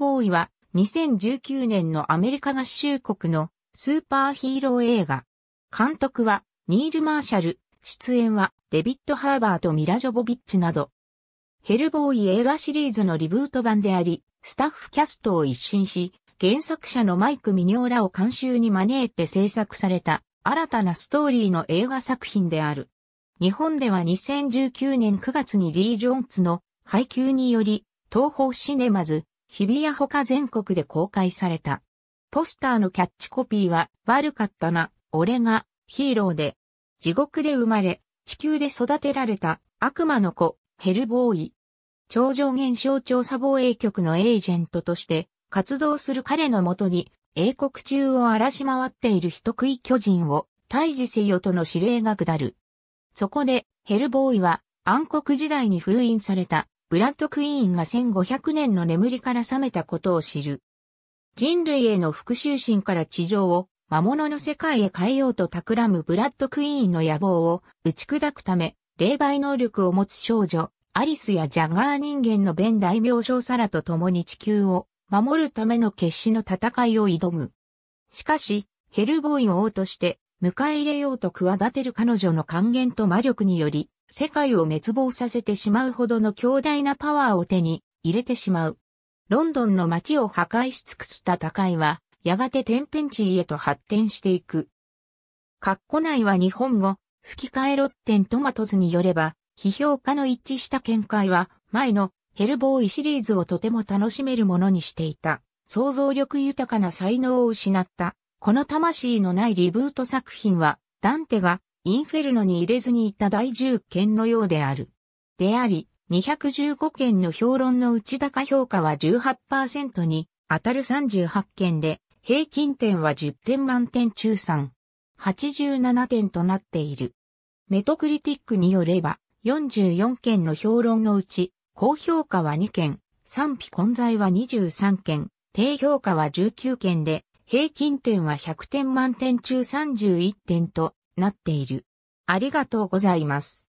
ボーイは2019年のアメリカ合衆国のスーパーヒーロー映画。監督はニール・マーシャル、出演はデビッド・ハーバーとミラ・ジョボビッチなど。ヘルボーイ映画シリーズのリブート版であり、スタッフキャストを一新し、原作者のマイク・ミニオラを監修に招いて制作された新たなストーリーの映画作品である。日本では2019年9月にリー・ジョンツの配給により、東方シネマズ日比谷ほか全国で公開された。ポスターのキャッチコピーは、悪かったな、俺が、ヒーローで、地獄で生まれ、地球で育てられた、悪魔の子、ヘルボーイ。超常現象調査防衛局のエージェントとして、活動する彼のもとに、英国中を荒らし回っている人食い巨人を、退治せよとの指令が下る。そこで、ヘルボーイは、暗黒時代に封印されたブラッドクイーンが1500年の眠りから覚めたことを知る。人類への復讐心から地上を魔物の世界へ変えようと企むブラッドクイーンの野望を打ち砕くため、霊媒能力を持つ少女、アリスやジャガー人間の弁大名称サラと共に地球を守るための決死の戦いを挑む。しかし、ヘルボーイを王として迎え入れようと企てる彼女の還元と魔力により、世界を滅亡させてしまうほどの強大なパワーを手に入れてしまう。ロンドンの街を破壊し尽くした高いは、やがて天変地異へと発展していく。括弧内は日本語、吹き替えロッテントマトズによれば、批評家の一致した見解は、前のヘルボーイシリーズをとても楽しめるものにしていた。想像力豊かな才能を失った。この魂のないリブート作品は、ダンテがインフェルノに入れずにいた第10件のようである。であり、215件の評論の内高評価は18%に当たる38件で、平均点は10点満点中3。87点となっている。メトクリティックによれば、44件の評論のうち、高評価は2件、賛否混在は23件、低評価は19件で、平均点は100点満点中31点となっている。ありがとうございます。